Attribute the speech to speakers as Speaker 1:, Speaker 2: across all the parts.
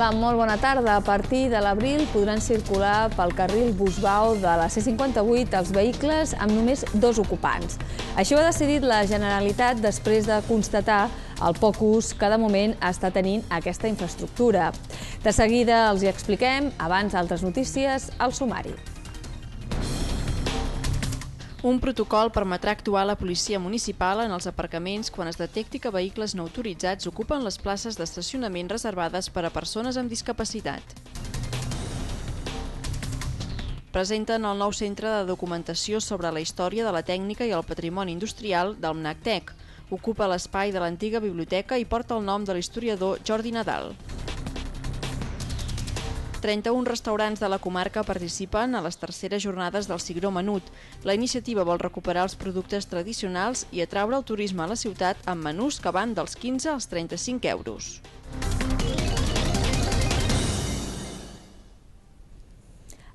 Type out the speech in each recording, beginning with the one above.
Speaker 1: Hola, molt bona tarda. A partir de l'abril podran circular pel carril Busbau de la C58 els vehicles amb només dos ocupants. Això ho ha decidit la Generalitat després de constatar el poc ús que de moment està tenint aquesta infraestructura. De seguida els hi expliquem, abans altres notícies, al sumari. Un protocol permetrà actuar la policia municipal en els aparcaments quan es detecti que vehicles no autoritzats ocupen les places d'estacionament reservades per a persones amb discapacitat. Presenten el nou centre de documentació sobre la història de la tècnica i el patrimoni industrial del MNACTEC. Ocupa l'espai de l'antiga biblioteca i porta el nom de l'historiador Jordi Nadal. 31 restaurants de la comarca participen a les terceres jornades del Cigró Menut. La iniciativa vol recuperar els productes tradicionals i atraure el turisme a la ciutat amb menús que van dels 15 als 35 euros.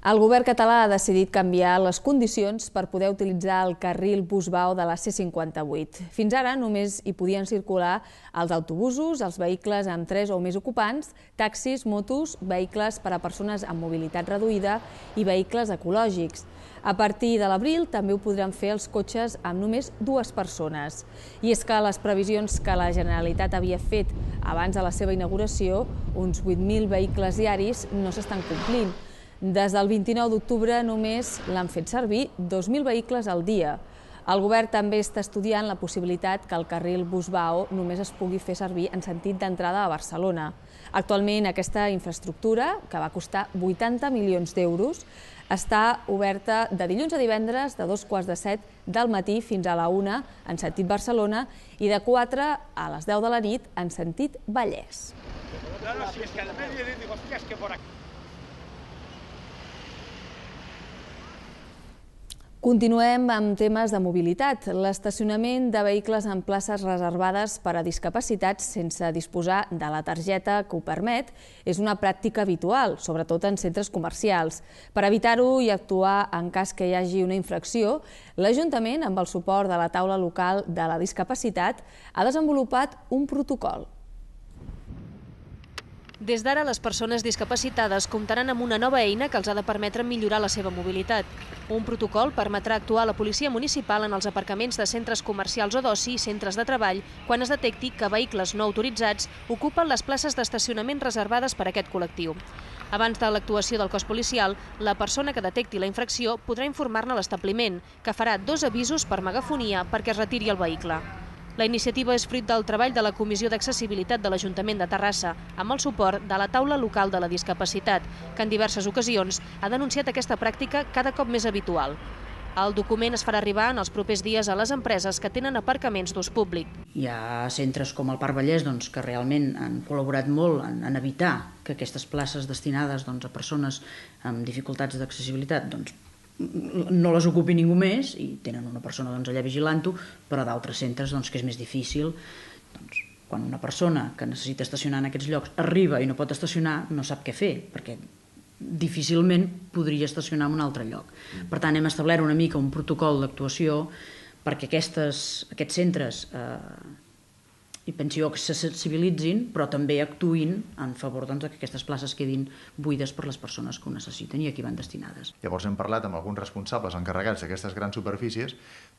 Speaker 1: El govern català ha decidit canviar les condicions per poder utilitzar el carril busbau de la C-58. Fins ara només hi podien circular els autobusos, els vehicles amb 3 o més ocupants, taxis, motos, vehicles per a persones amb mobilitat reduïda i vehicles ecològics. A partir de l'abril també ho podran fer els cotxes amb només dues persones. I és que les previsions que la Generalitat havia fet abans de la seva inauguració, uns 8.000 vehicles diaris, no s'estan complint. Des del 29 d'octubre només l'han fet servir 2.000 vehicles al dia. El govern també està estudiant la possibilitat que el carril Busbao només es pugui fer servir en sentit d'entrada a Barcelona. Actualment aquesta infraestructura, que va costar 80 milions d'euros, està oberta de dilluns a divendres de dos quarts de set del matí fins a la una en sentit Barcelona i de 4 a les 10 de la nit en sentit Vallès.
Speaker 2: si que que por aquí...
Speaker 1: Continuem amb temes de mobilitat. L'estacionament de vehicles en places reservades per a discapacitats sense disposar de la targeta que ho permet és una pràctica habitual, sobretot en centres comercials. Per evitar-ho i actuar en cas que hi hagi una infracció, l'Ajuntament, amb el suport de la taula local de la discapacitat, ha desenvolupat un protocol.
Speaker 3: Des d'ara, les persones discapacitades comptaran amb una nova eina que els ha de permetre millorar la seva mobilitat. Un protocol permetrà actuar a la policia municipal en els aparcaments de centres comercials o d'oci i centres de treball quan es detecti que vehicles no autoritzats ocupen les places d'estacionament reservades per a aquest col·lectiu. Abans de l'actuació del cos policial, la persona que detecti la infracció podrà informar-ne l'establiment, que farà dos avisos per megafonia perquè es retiri el vehicle. La iniciativa és fruit del treball de la Comissió d'Accessibilitat de l'Ajuntament de Terrassa, amb el suport de la Taula Local de la Discapacitat, que en diverses ocasions ha denunciat aquesta pràctica cada cop més habitual. El document es farà arribar en els propers dies a les empreses que tenen aparcaments d'ús públic. Hi ha centres com el Parc Vallès doncs, que realment han col·laborat molt en, en evitar que aquestes places destinades doncs, a persones amb dificultats d'accessibilitat doncs, no les ocupi ningú més i tenen una persona doncs, allà vigilant-ho, però a d'altres centres doncs, que és més difícil. Doncs, quan una persona que necessita estacionar en aquests llocs arriba i no pot estacionar, no sap què fer, perquè difícilment podria estacionar en un altre lloc. Mm. Per tant, hem establert una mica un protocol d'actuació perquè aquestes, aquests centres eh, i pensió que se sensibilitzin, però també actuïn en favor doncs, que aquestes places quedin buides per les persones que ho necessiten i a qui van destinades.
Speaker 2: Llavors hem parlat amb alguns responsables encarregats d'aquestes grans superfícies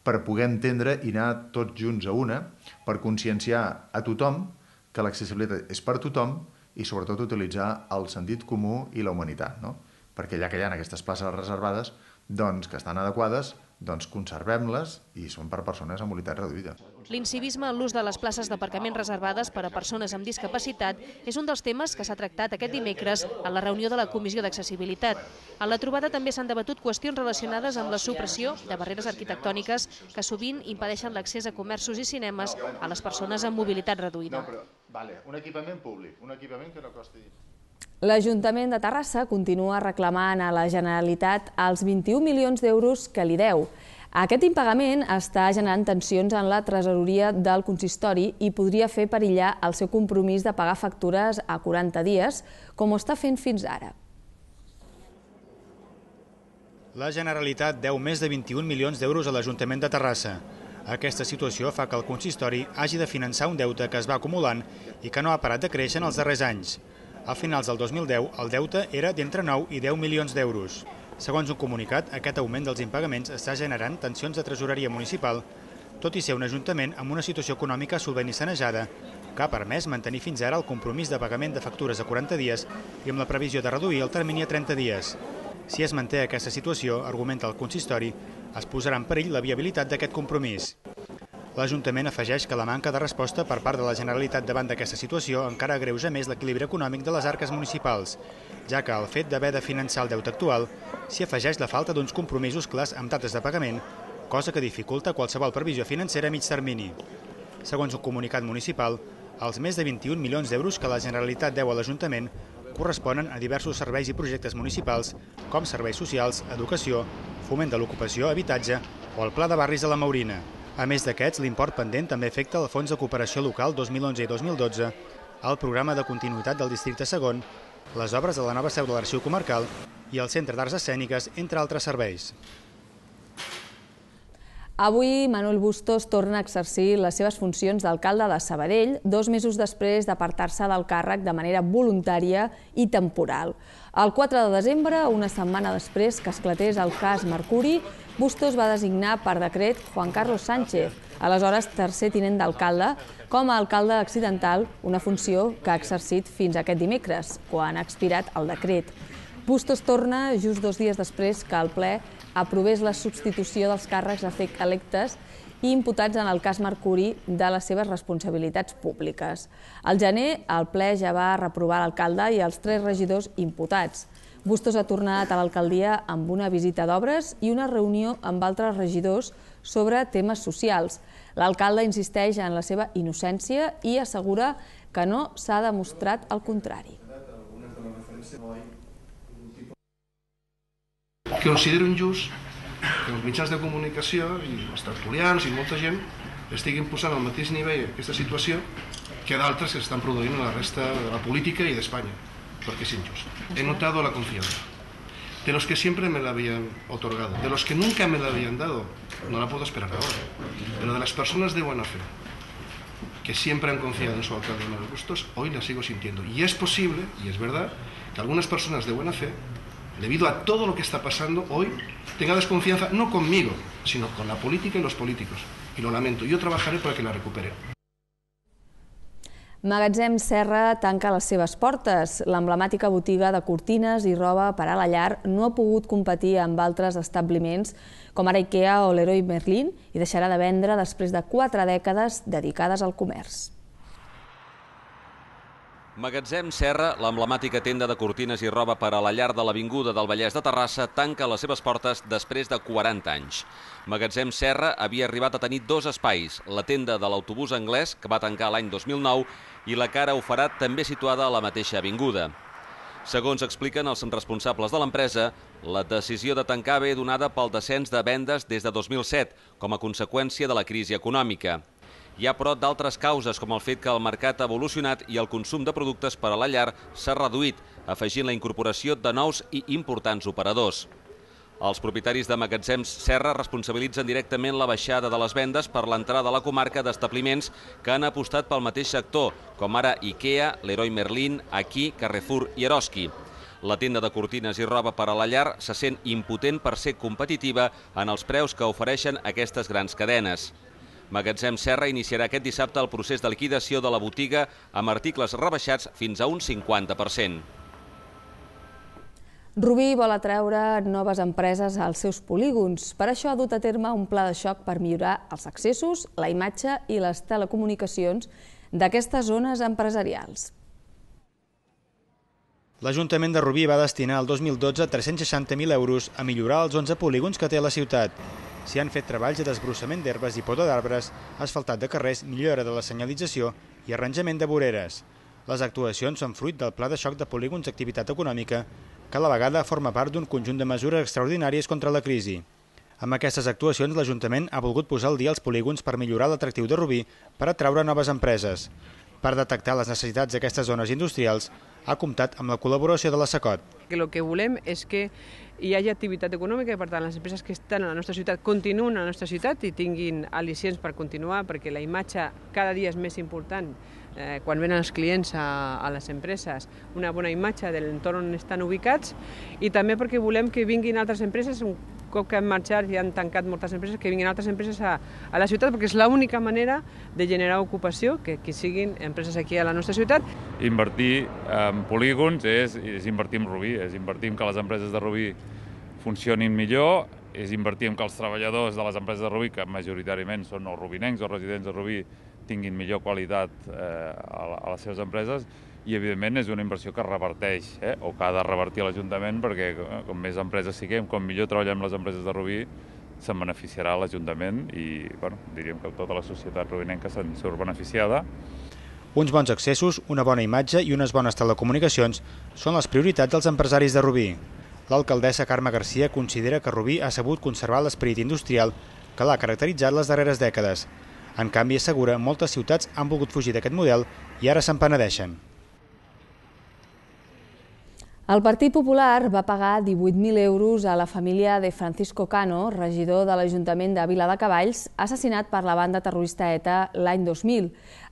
Speaker 2: per poder entendre i anar tots junts a una, per conscienciar a tothom que l'accessibilitat és per tothom i sobretot utilitzar el sentit comú i la humanitat, no? perquè ja que hi ha aquestes places reservades, doncs, que estan adequades, doncs conservem-les i són per persones amb mobilitat reduïda.
Speaker 3: L'incivisme en l'ús de les places d'aparcament reservades per a persones amb discapacitat és un dels temes que s'ha tractat aquest dimecres a la reunió de la Comissió d'Accessibilitat. A la trobada també s'han debatut qüestions relacionades amb la supressió de barreres arquitectòniques que sovint impedeixen l'accés a comerços i cinemes a les persones amb mobilitat reduïda. No, però,
Speaker 2: vale, un equipament públic, un equipament que no costi...
Speaker 1: L'Ajuntament de Terrassa continua reclamant a la Generalitat els 21 milions d'euros que li deu. Aquest impagament està generant tensions en la tresoreria del consistori i podria fer perillar el seu compromís de pagar factures a 40 dies, com ho està fent fins ara.
Speaker 2: La Generalitat deu més de 21 milions d'euros a l'Ajuntament de Terrassa. Aquesta situació fa que el consistori hagi de finançar un deute que es va acumulant i que no ha parat de créixer en els darrers anys. A finals del 2010, el deute era d'entre 9 i 10 milions d'euros. Segons un comunicat, aquest augment dels impagaments està generant tensions de tresoreria municipal, tot i ser un ajuntament amb una situació econòmica solvent i sanejada, que ha permès mantenir fins ara el compromís de pagament de factures a 40 dies i amb la previsió de reduir el termini a 30 dies. Si es manté aquesta situació, argumenta el consistori, es posarà en perill la viabilitat d'aquest compromís. L'Ajuntament afegeix que la manca de resposta per part de la Generalitat davant d'aquesta situació encara greuja més l'equilibri econòmic de les arques municipals, ja que el fet d'haver de finançar el deute actual s'hi afegeix la falta d'uns compromisos clars amb dates de pagament, cosa que dificulta qualsevol previsió financera a mig termini. Segons un comunicat municipal, els més de 21 milions d'euros que la Generalitat deu a l'Ajuntament corresponen a diversos serveis i projectes municipals, com serveis socials, educació, foment de l'ocupació, habitatge o el Pla de Barris de la Maurina. A més d'aquests, l'import pendent també afecta el Fons de Cooperació Local 2011 i 2012, el programa de continuïtat del districte segon, les obres de la nova seu de l'Arxiu Comarcal i el Centre d'Arts Escèniques, entre altres serveis.
Speaker 1: Avui, Manuel Bustos torna a exercir les seves funcions d'alcalde de Sabadell dos mesos després d'apartar-se del càrrec de manera voluntària i temporal. El 4 de desembre, una setmana després que esclatés el cas Mercuri, Bustos va designar per decret Juan Carlos Sánchez, aleshores tercer tinent d'alcalde, com a alcalde accidental, una funció que ha exercit fins aquest dimecres, quan ha expirat el decret. Bustos torna just dos dies després que el ple aprovés la substitució dels càrrecs a fer electes i imputats en el cas Mercuri de les seves responsabilitats públiques. Al gener, el ple ja va reprovar l'alcalde i els tres regidors imputats. Bustos ha tornat a l'alcaldia amb una visita d'obres i una reunió amb altres regidors sobre temes socials. L'alcalde insisteix en la seva innocència i assegura que no s'ha demostrat el contrari.
Speaker 2: Considero injust que els mitjans de comunicació i els tertulians i molta gent estiguin posant al mateix nivell aquesta situació que d'altres que s'estan produint a la resta de la política i d'Espanya. porque He notado la confianza. De los que siempre me la habían otorgado, de los que nunca me la habían dado, no la puedo esperar ahora, pero de las personas de buena fe, que siempre han confiado en su alcalde de los gustos, hoy la sigo sintiendo. Y es posible, y es verdad, que algunas personas de buena fe, debido a todo lo que está pasando hoy, tengan desconfianza no conmigo, sino con la
Speaker 4: política y los políticos. Y lo lamento, yo trabajaré para que la recupere.
Speaker 1: Magatzem Serra tanca les seves portes. L'emblemàtica botiga de cortines i roba per a la llar no ha pogut competir amb altres establiments com ara Ikea o Leroy Merlin i deixarà de vendre després de quatre dècades dedicades al comerç.
Speaker 4: Magatzem Serra, l'emblemàtica tenda de cortines i roba per a la llar de l'Avinguda del Vallès de Terrassa, tanca les seves portes després de 40 anys. Magatzem Serra havia arribat a tenir dos espais, la tenda de l'autobús anglès, que va tancar l'any 2009, i la cara farà també situada a la mateixa avinguda. Segons expliquen els responsables de l'empresa, la decisió de tancar ve donada pel descens de vendes des de 2007, com a conseqüència de la crisi econòmica. Hi ha, però, d'altres causes, com el fet que el mercat ha evolucionat i el consum de productes per a la llar s'ha reduït, afegint la incorporació de nous i importants operadors. Els propietaris de magatzems Serra responsabilitzen directament la baixada de les vendes per l'entrada a la comarca d'establiments que han apostat pel mateix sector, com ara IKEA, Leroy Merlin, Aquí, Carrefour i Eroski. La tenda de cortines i roba per a la llar se sent impotent per ser competitiva en els preus que ofereixen aquestes grans cadenes. Magatzem Serra iniciarà aquest dissabte el procés de liquidació de la botiga amb articles rebaixats fins a un 50%.
Speaker 1: Rubí vol atreure noves empreses als seus polígons. Per això ha dut a terme un pla de xoc per millorar els accessos, la imatge i les telecomunicacions d'aquestes zones empresarials.
Speaker 2: L'Ajuntament de Rubí va destinar el 2012 360.000 euros a millorar els 11 polígons que té la ciutat. S'hi han fet treballs de desbrossament d'herbes i poda d'arbres, asfaltat de carrers, millora de la senyalització i arranjament de voreres. Les actuacions són fruit del Pla de Xoc de Polígons d'Activitat Econòmica, que a la vegada forma part d'un conjunt de mesures extraordinàries contra la crisi. Amb aquestes actuacions, l'Ajuntament ha volgut posar al dia els polígons per millorar l'atractiu de Rubí per atraure noves empreses per detectar les necessitats d'aquestes zones industrials, ha comptat amb la col·laboració de la SACOT.
Speaker 3: Que el que volem és que hi hagi activitat econòmica i, per tant, les empreses que estan a la nostra ciutat continuïn a la nostra ciutat i tinguin al·licients per continuar, perquè la imatge cada dia és més important eh, quan venen els clients a, a les empreses, una bona imatge de l'entorn on estan ubicats i també perquè volem que vinguin altres empreses cop que han marxat i han tancat moltes empreses, que vinguin altres empreses a, a la ciutat, perquè és l'única manera de generar ocupació, que, que siguin empreses aquí a la nostra ciutat.
Speaker 4: Invertir en polígons és, és invertir en Rubí, és invertir en que les empreses de Rubí funcionin millor, és invertir en que els treballadors de les empreses de Rubí, que majoritàriament són o rubinencs o residents de Rubí, tinguin millor qualitat eh, a, a les seves empreses, i evidentment és una inversió que reverteix, eh? o que ha de revertir l'Ajuntament, perquè eh, com més empreses siguem, com millor treballem les empreses de Rubí, se'n beneficiarà l'Ajuntament i bueno, diríem que tota la societat rubinenca se'n surt beneficiada. Uns
Speaker 2: bons accessos, una bona imatge i unes bones telecomunicacions són les prioritats dels empresaris de Rubí. L'alcaldessa Carme Garcia considera que Rubí ha sabut conservar l'esperit industrial que l'ha caracteritzat les darreres dècades. En canvi, assegura, moltes ciutats han volgut fugir d'aquest model i ara se'n penedeixen.
Speaker 1: El Partit Popular va pagar 18.000 euros a la família de Francisco Cano, regidor de l'Ajuntament de Vila de Cavalls, assassinat per la banda terrorista ETA l'any 2000.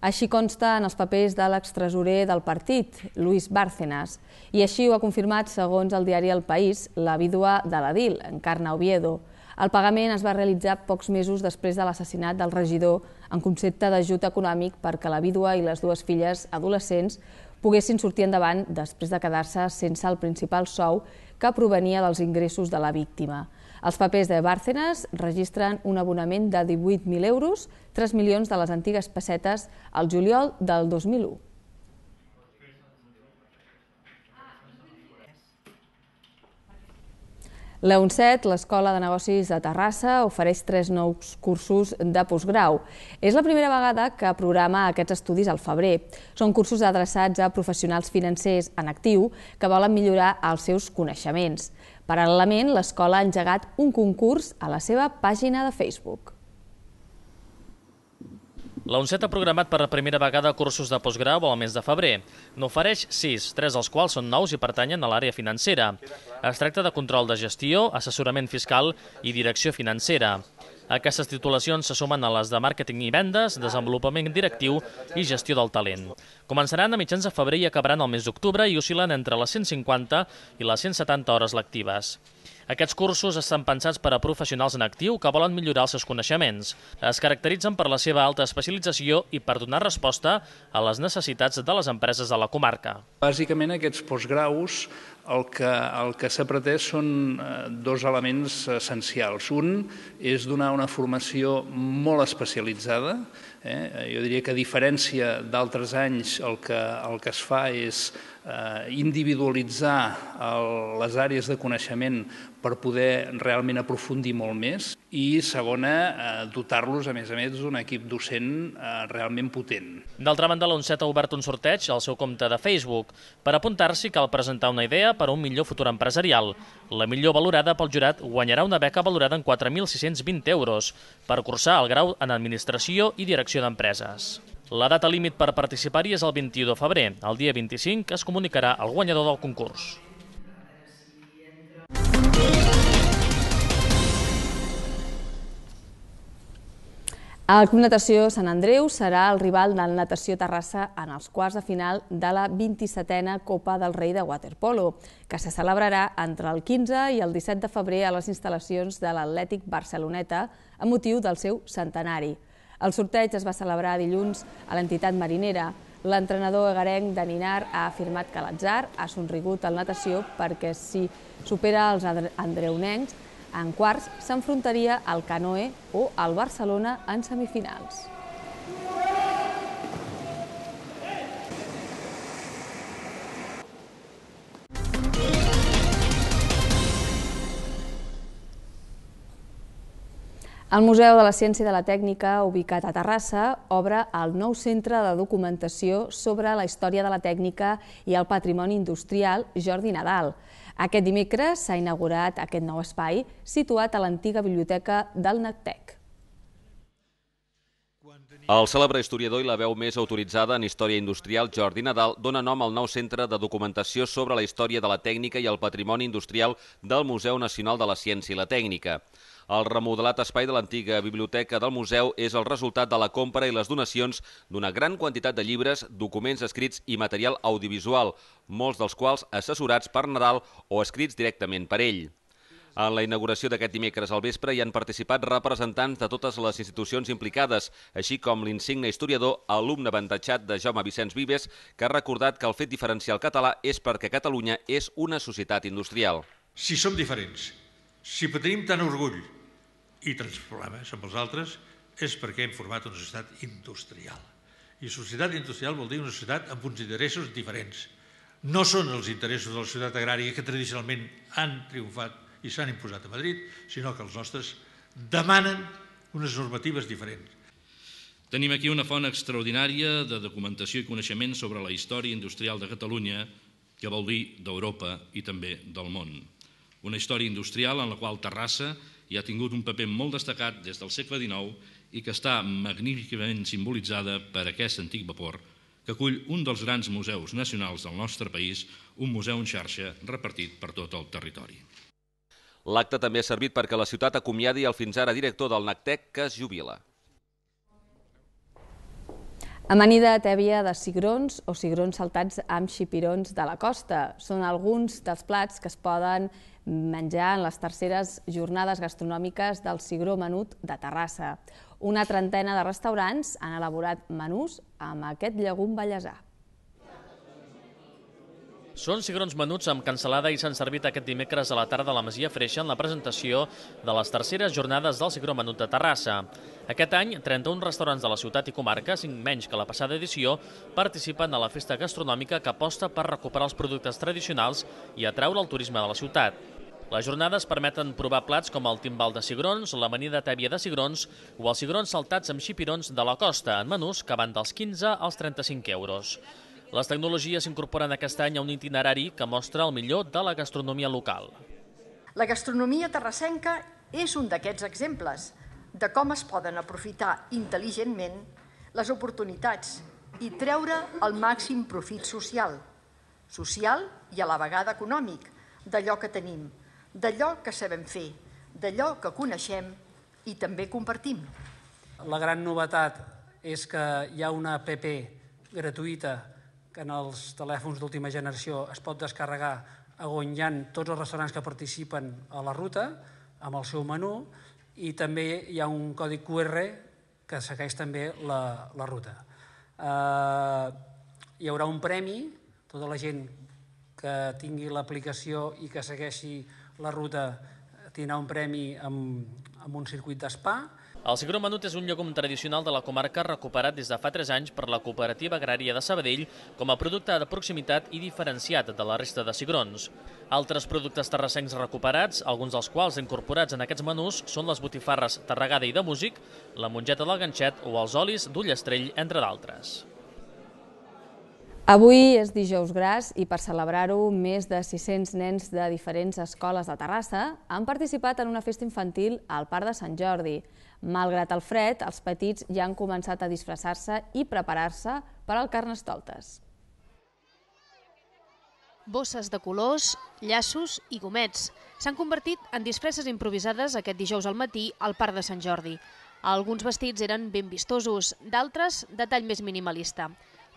Speaker 1: Així consta en els papers de l'extresorer del partit, Luis Bárcenas. I així ho ha confirmat, segons el diari El País, la vídua de l'Adil, Encarna Oviedo. El pagament es va realitzar pocs mesos després de l'assassinat del regidor en concepte d'ajut econòmic perquè la vídua i les dues filles adolescents poguessin sortir endavant després de quedar-se sense el principal sou que provenia dels ingressos de la víctima. Els papers de Bárcenas registren un abonament de 18.000 euros, 3 milions de les antigues pessetes, al juliol del 2001. La UNCET, l'Escola de Negocis de Terrassa, ofereix tres nous cursos de postgrau. És la primera vegada que programa aquests estudis al febrer. Són cursos adreçats a professionals financers en actiu que volen millorar els seus coneixements. Paral·lelament, l'escola ha engegat un concurs a la seva pàgina de Facebook.
Speaker 5: La UNCET ha programat per la primera vegada cursos de postgrau al mes de febrer. N'ofereix sis, tres dels quals són nous i pertanyen a l'àrea financera. Es tracta de control de gestió, assessorament fiscal i direcció financera. Aquestes titulacions se sumen a les de màrqueting i vendes, desenvolupament directiu i gestió del talent. Començaran a mitjans de febrer i acabaran al mes d'octubre i oscil·len entre les 150 i les 170 hores lectives. Aquests cursos estan pensats per a professionals en actiu que volen millorar els seus coneixements. Es caracteritzen per la seva alta especialització i per donar resposta a les necessitats de les empreses de la comarca.
Speaker 4: Bàsicament aquests postgraus el que, el que s'ha pretès són eh, dos elements essencials. Un és donar una formació molt especialitzada. Eh? Jo diria que a diferència d'altres anys
Speaker 2: el que, el que es fa és Eh, individualitzar les àrees de coneixement per poder realment aprofundir molt més i, segona,
Speaker 5: eh, dotar-los, a més a més, d'un equip docent eh, realment potent. D'altra banda, l'Onset ha obert un sorteig al seu compte de Facebook. Per apuntar-s'hi cal presentar una idea per a un millor futur empresarial. La millor valorada pel jurat guanyarà una beca valorada en 4.620 euros per cursar el grau en Administració i Direcció d'Empreses. La data límit per participar-hi és el 21 de febrer. El dia 25 es comunicarà el guanyador del concurs.
Speaker 1: El Club Natació Sant Andreu serà el rival del Natació Terrassa en els quarts de final de la 27a Copa del Rei de Waterpolo, que se celebrarà entre el 15 i el 17 de febrer a les instal·lacions de l'Atlètic Barceloneta a motiu del seu centenari. El sorteig es va celebrar dilluns a l'entitat marinera. L'entrenador agarenc Daninar ha afirmat que l'atzar ha somrigut al natació perquè si supera els andreunencs, en quarts s'enfrontaria al Canoe o al Barcelona en semifinals. El Museu de la Ciència i de la Tècnica, ubicat a Terrassa, obre el nou centre de documentació sobre la història de la tècnica i el patrimoni industrial Jordi Nadal. Aquest dimecres s'ha inaugurat aquest nou espai situat a l'antiga biblioteca del NACTEC.
Speaker 4: El cèlebre historiador i la veu més autoritzada en història industrial, Jordi Nadal, dona nom al nou centre de documentació sobre la història de la tècnica i el patrimoni industrial del Museu Nacional de la Ciència i la Tècnica. El remodelat espai de l'antiga biblioteca del museu és el resultat de la compra i les donacions d'una gran quantitat de llibres, documents escrits i material audiovisual, molts dels quals assessorats per Nadal o escrits directament per ell. En la inauguració d'aquest dimecres al vespre hi han participat representants de totes les institucions implicades, així com l'insigne historiador, alumne avantatjat de Jaume Vicenç Vives, que ha recordat que el fet diferencial català és perquè Catalunya és una societat industrial. Si som diferents, si tenim tant orgull i tants problemes amb els altres, és perquè hem format una societat industrial. I societat industrial vol dir una societat amb uns interessos diferents. No són els interessos de la societat agrària que tradicionalment han triomfat i s'han imposat a Madrid, sinó que els nostres demanen unes normatives diferents. Tenim aquí una font extraordinària de documentació i coneixement sobre la història industrial de Catalunya, que vol dir d'Europa i també del món. Una història industrial en la qual Terrassa hi ha tingut un paper molt destacat des del segle XIX i que està magníficament simbolitzada per aquest antic vapor que acull un dels grans museus nacionals del nostre país, un museu en xarxa repartit per tot el territori. L'acte també ha servit perquè la ciutat acomiadi el fins ara director del NACTEC que es jubila.
Speaker 1: Amanida tèbia de cigrons o cigrons saltats amb xipirons de la costa. Són alguns dels plats que es poden menjar en les terceres jornades gastronòmiques del cigró menut de Terrassa. Una trentena de restaurants han elaborat menús amb aquest llegum bellesà.
Speaker 5: Són cigrons menuts amb cancel·lada i s'han servit aquest dimecres a la tarda a la Masia Freixa en la presentació de les terceres jornades del cigró menut de Terrassa. Aquest any, 31 restaurants de la ciutat i comarca, 5 menys que la passada edició, participen a la festa gastronòmica que aposta per recuperar els productes tradicionals i atraure el turisme de la ciutat. Les jornades permeten provar plats com el timbal de cigrons, l'amanida tèbia de cigrons o els cigrons saltats amb xipirons de la costa, en menús que van dels 15 als 35 euros. Les tecnologies s'incorporen aquest any a un itinerari que mostra el millor de la gastronomia local.
Speaker 3: La gastronomia terrassenca és un d'aquests exemples de com es poden aprofitar intel·ligentment les oportunitats i treure el màxim profit social, social i a la vegada econòmic, d'allò que tenim, d'allò que sabem fer, d'allò que coneixem i també compartim.
Speaker 4: La gran novetat és que hi ha una app gratuïta que en els telèfons d'última generació es pot descarregar agonyant tots els restaurants que participen a la ruta, amb el seu menú, i també hi ha un codi QR que segueix també la, la ruta. Eh, hi haurà un premi, tota la gent que tingui l'aplicació i que segueixi la ruta tindrà un premi amb, amb un circuit d'espa,
Speaker 5: el cigró menut és un llegum tradicional de la comarca recuperat des de fa 3 anys per la cooperativa agrària de Sabadell com a producte de proximitat i diferenciat de la resta de cigrons. Altres productes terrassencs recuperats, alguns dels quals incorporats en aquests menús, són les botifarres Tarragada i de Músic, la mongeta del ganxet o els olis estrell, entre d'altres.
Speaker 1: Avui és dijous gras i per celebrar-ho més de 600 nens de diferents escoles de Terrassa han participat en una festa infantil al Parc de Sant Jordi. Malgrat el fred, els petits ja han començat a disfressar-se i preparar-se per al Carnestoltes.
Speaker 3: Bosses de colors, llaços i gomets s'han convertit en disfresses improvisades aquest dijous al matí al Parc de Sant Jordi. Alguns vestits eren ben vistosos, d'altres de tall més minimalista.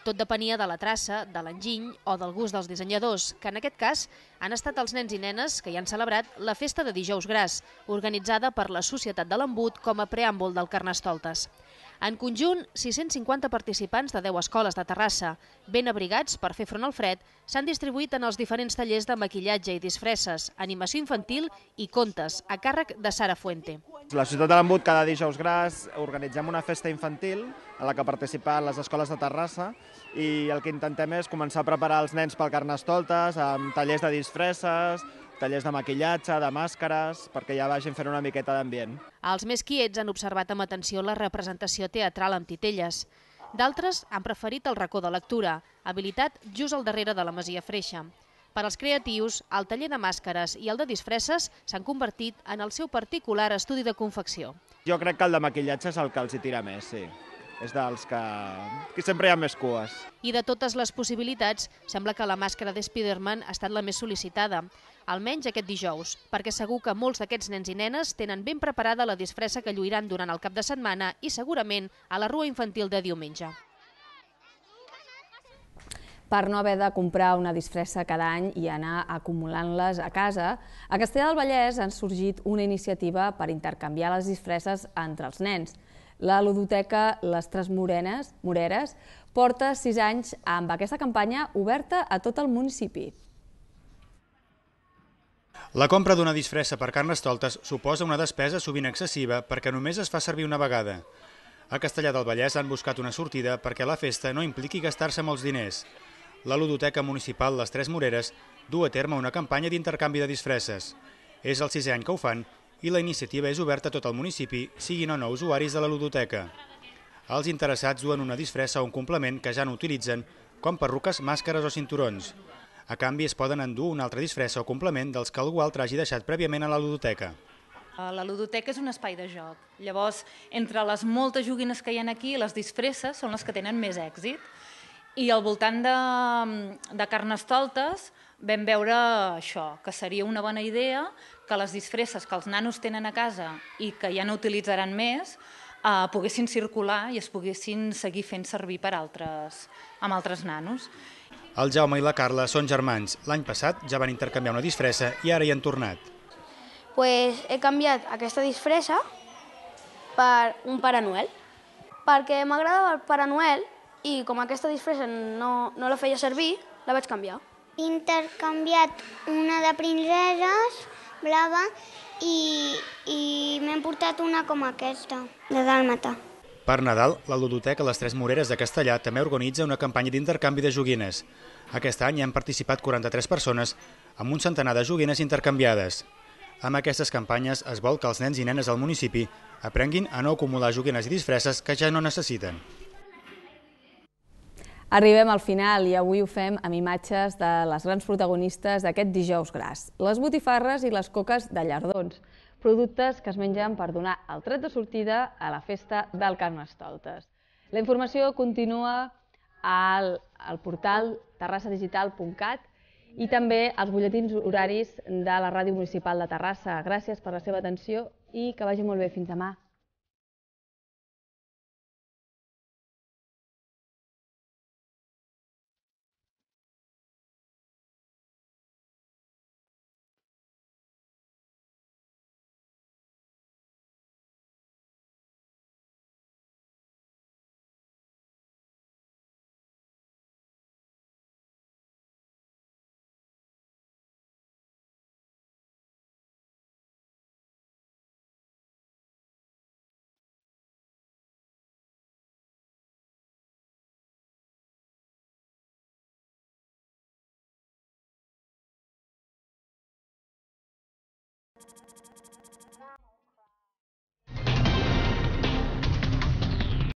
Speaker 3: Tot depenia de la traça, de l'enginy o del gust dels dissenyadors, que en aquest cas han estat els nens i nenes que hi han celebrat la festa de dijous gras, organitzada per la Societat de l'Embut com a preàmbul del Carnestoltes. En conjunt, 650 participants de 10 escoles de Terrassa, ben abrigats per fer front al fred, s'han distribuït en els diferents tallers de maquillatge i disfresses, animació infantil i contes, a càrrec de Sara Fuente.
Speaker 4: La ciutat de l'Embut cada dijous
Speaker 2: gras organitzem una festa infantil en la que participen les escoles de Terrassa i el que intentem és començar a preparar els nens pel Carnestoltes amb tallers de disfresses, tallers de maquillatge, de màscares, perquè ja vagin fent una miqueta d'ambient.
Speaker 3: Els més quiets han observat amb atenció la representació teatral amb titelles. D'altres han preferit el racó de lectura, habilitat just al darrere de la Masia Freixa. Per als creatius, el taller de màscares i el de disfresses s'han convertit en el seu particular estudi de confecció.
Speaker 4: Jo crec que el de
Speaker 2: maquillatge és el que els hi tira més, sí és dels que... que sempre hi ha més cues.
Speaker 3: I de totes les possibilitats, sembla que la màscara de Spiderman ha estat la més sol·licitada almenys aquest dijous, perquè segur que molts d'aquests nens i nenes tenen ben preparada la disfressa que lluiran durant el cap de setmana i segurament a la rua infantil de diumenge.
Speaker 1: Per no haver de comprar una disfressa cada any i anar acumulant-les a casa, a Castellà del Vallès han sorgit una iniciativa per intercanviar les disfresses entre els nens. La ludoteca Les Tres Morenes, Moreres porta sis anys amb aquesta campanya oberta a tot el municipi.
Speaker 2: La compra d'una disfressa per carnestoltes suposa una despesa sovint excessiva perquè només es fa servir una vegada. A Castellà del Vallès han buscat una sortida perquè la festa no impliqui gastar-se molts diners. La ludoteca municipal Les Tres Moreres du a terme una campanya d'intercanvi de disfresses. És el sisè any que ho fan i la iniciativa és oberta a tot el municipi, siguin o no usuaris de la ludoteca. Els interessats duen una disfressa o un complement que ja no utilitzen, com perruques, màscares o cinturons. A canvi, es poden endur un altre disfressa o complement dels que algú altre hagi deixat prèviament a la ludoteca.
Speaker 3: Eh, la ludoteca és un espai de joc. Llavors, entre les moltes joguines que hi ha aquí, les disfresses són les que tenen més èxit. I al voltant de, de Carnestoltes vam veure això, que seria una bona idea que les disfresses que els nanos tenen a casa i que ja no utilitzaran més eh, poguessin circular i es poguessin seguir fent servir per altres, amb altres nanos.
Speaker 2: El Jaume i la Carla són germans. L'any passat ja van intercanviar una disfressa i ara hi han tornat.
Speaker 3: Pues he canviat aquesta disfressa per un Pare Noel, perquè m'agradava el Pare Noel i com aquesta disfressa no, no la feia servir, la vaig canviar. He intercanviat una de princeses blava i, i m'he portat una com aquesta, de dàlmata.
Speaker 2: Per Nadal, la ludoteca Les Tres Moreres de Castellà també organitza una campanya d'intercanvi de joguines. Aquest any hi han participat 43 persones amb un centenar de joguines intercanviades. Amb aquestes campanyes es vol que els nens i nenes del municipi aprenguin a no acumular joguines i disfresses que ja no necessiten.
Speaker 1: Arribem al final i avui ho fem amb imatges de les grans protagonistes d'aquest dijous gras, les botifarres i les coques de llardons productes que es mengen per donar el tret de sortida a la festa del Carnestoltes. La informació continua al, al portal terrassadigital.cat i també als butlletins horaris de la Ràdio Municipal de Terrassa. Gràcies per la seva atenció i que vagi molt bé. Fins demà.